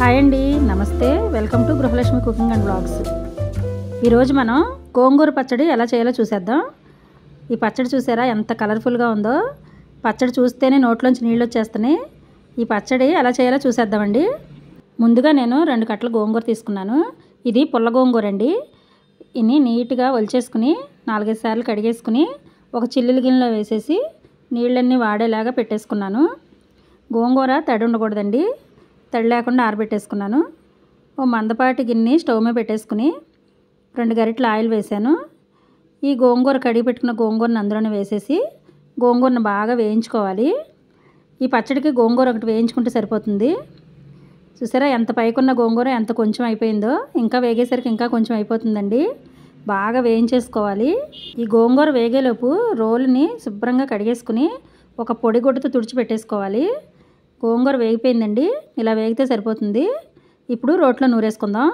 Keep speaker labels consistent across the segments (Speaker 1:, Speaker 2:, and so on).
Speaker 1: hi అండి నమస్తే welcome to Gruhalakshmi cooking and blogs ఈరోజు మనం గోంగూర పచ్చడి ఎలా చేయాలో చూసేద్దాం ఈ పచ్చడి చూసారా ఎంత కలర్ఫుల్గా ఉందో పచ్చడి చూస్తేనే నోట్లోంచి నీళ్ళు వచ్చేస్తున్నాయి ఈ పచ్చడి ఎలా చేయాలో చూసేద్దామండి ముందుగా నేను రెండు కట్టలు గోంగూర తీసుకున్నాను ఇది పుల్ల గోంగూర అండి ఇన్ని నీట్గా ఒలిచేసుకుని నాలుగైదు సార్లు కడిగేసుకుని ఒక చిల్లుల గిన్నెలో వేసేసి నీళ్ళన్నీ వాడేలాగా పెట్టేసుకున్నాను గోంగూర తడి ఉండకూడదండి తడి లేకుండా ఆరబెట్టేసుకున్నాను ఓ మందపాటి గిన్నె స్టవ్ మీద పెట్టేసుకుని రెండు గరిటలు ఆయిల్ వేసాను ఈ గోంగూర కడిగి పెట్టుకున్న గోంగూరను అందులోనే వేసేసి గోంగూరను బాగా వేయించుకోవాలి ఈ పచ్చడికి గోంగూర ఒకటి వేయించుకుంటే సరిపోతుంది చూసారా ఎంత పైకున్న గోంగూర ఎంత కొంచెం అయిపోయిందో ఇంకా వేగేసరికి ఇంకా కొంచెం అయిపోతుందండి బాగా వేయించేసుకోవాలి ఈ గోంగూర వేగేలోపు రోల్ని శుభ్రంగా కడిగేసుకుని ఒక పొడి గుడ్డతో తుడిచి పెట్టేసుకోవాలి గోంగూర వేగిపోయిందండి ఇలా వేగితే సరిపోతుంది ఇప్పుడు రోట్లో నూరేసుకుందాం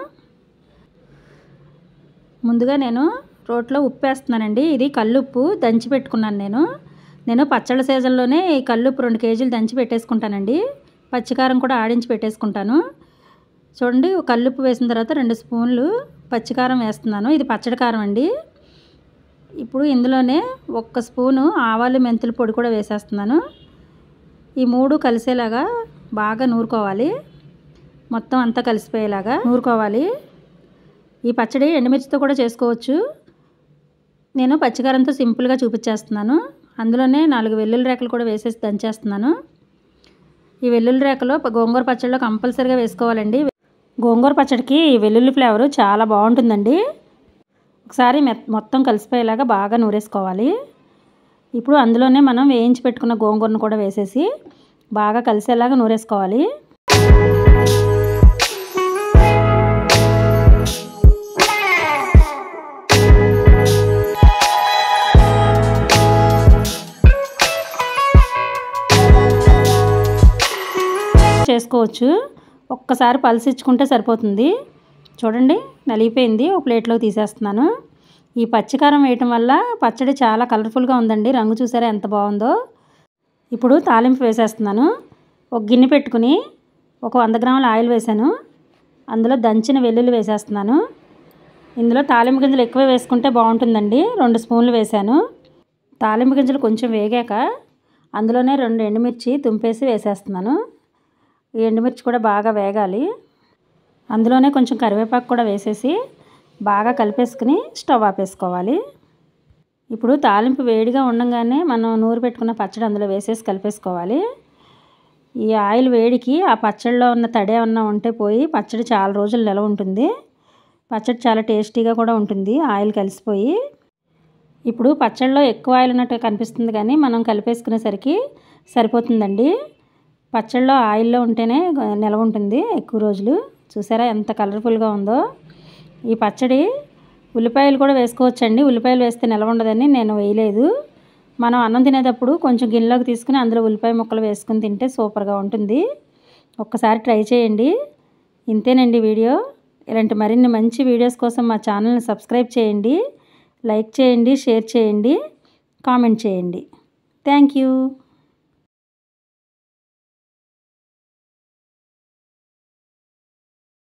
Speaker 1: ముందుగా నేను రోట్లో ఉప్పు వేస్తున్నానండి ఇది కల్లుప్పు దంచి పెట్టుకున్నాను నేను నేను పచ్చళ్ళ సీజన్లోనే ఈ కల్లుప్పు రెండు కేజీలు దంచి పెట్టేసుకుంటానండి పచ్చికారం కూడా ఆడించి పెట్టేసుకుంటాను చూడండి కల్లుప్పు వేసిన తర్వాత రెండు స్పూన్లు పచ్చికారం వేస్తున్నాను ఇది పచ్చడి కారం అండి ఇప్పుడు ఇందులోనే ఒక్క స్పూను ఆవాలు మెంతుల పొడి కూడా వేసేస్తున్నాను ఈ మూడు కలిసేలాగా బాగా నూరుకోవాలి మొత్తం అంతా కలిసిపోయేలాగా నూరుకోవాలి ఈ పచ్చడి ఎండుమిర్చితో కూడా చేసుకోవచ్చు నేను పచ్చికారంతో సింపుల్గా చూపించేస్తున్నాను అందులోనే నాలుగు వెల్లుల్లి రేకలు కూడా వేసేసి దంచేస్తున్నాను ఈ వెల్లుల్లి రేకలో గోంగూర పచ్చడిలో కంపల్సరీగా వేసుకోవాలండి గోంగూర పచ్చడికి ఈ వెల్లుల్లి ఫ్లేవరు చాలా బాగుంటుందండి ఒకసారి మొత్తం కలిసిపోయేలాగా బాగా నూరేసుకోవాలి ఇప్పుడు అందులోనే మనం వేయించి పెట్టుకున్న గోంగూరను కూడా వేసేసి బాగా కలిసేలాగా నూరేసుకోవాలి చేసుకోవచ్చు ఒక్కసారి పలిసిచ్చుకుంటే సరిపోతుంది చూడండి నలిగిపోయింది ఒక ప్లేట్లో తీసేస్తున్నాను ఈ పచ్చికారం వేయటం వల్ల పచ్చడి చాలా కలర్ఫుల్గా ఉందండి రంగు చూసారా ఎంత బాగుందో ఇప్పుడు తాలింపు వేసేస్తున్నాను ఒక గిన్నె పెట్టుకుని ఒక వంద గ్రాముల ఆయిల్ వేశాను అందులో దంచిన వెల్లుల్లి వేసేస్తున్నాను ఇందులో తాలింపు గింజలు ఎక్కువ వేసుకుంటే బాగుంటుందండి రెండు స్పూన్లు వేశాను తాలింపు గింజలు కొంచెం వేగాక అందులోనే రెండు ఎండుమిర్చి తుంపేసి వేసేస్తున్నాను ఈ ఎండుమిర్చి కూడా బాగా వేగాలి అందులోనే కొంచెం కరివేపాకు కూడా వేసేసి బాగా కలిపేసుకుని స్టవ్ ఆపేసుకోవాలి ఇప్పుడు తాలింపు వేడిగా ఉండగానే మనం నూరు పెట్టుకున్న పచ్చడి అందులో వేసేసి కలిపేసుకోవాలి ఈ ఆయిల్ వేడికి ఆ పచ్చడిలో ఉన్న తడి ఏమన్నా ఉంటే పోయి పచ్చడి చాలా రోజులు నిలవ ఉంటుంది పచ్చడి చాలా టేస్టీగా కూడా ఉంటుంది ఆయిల్ కలిసిపోయి ఇప్పుడు పచ్చడిలో ఎక్కువ ఆయిల్ ఉన్నట్టు కనిపిస్తుంది కానీ మనం కలిపేసుకునేసరికి సరిపోతుందండి పచ్చడిలో ఆయిల్లో ఉంటేనే నిలవ ఉంటుంది ఎక్కువ రోజులు చూసారా ఎంత కలర్ఫుల్గా ఉందో ఈ పచ్చడి ఉల్లిపాయలు కూడా వేసుకోవచ్చండి ఉల్లిపాయలు వేస్తే నిలవ ఉండదని నేను వేయలేదు మనం అన్నం తినేటప్పుడు కొంచెం గిన్నెలోకి తీసుకుని అందులో ఉల్లిపాయ ముక్కలు వేసుకుని తింటే సూపర్గా ఉంటుంది ఒక్కసారి ట్రై చేయండి ఇంతేనండి వీడియో ఇలాంటి మరిన్ని మంచి వీడియోస్ కోసం మా ఛానల్ని సబ్స్క్రైబ్ చేయండి లైక్ చేయండి షేర్ చేయండి కామెంట్ చేయండి థ్యాంక్ యూ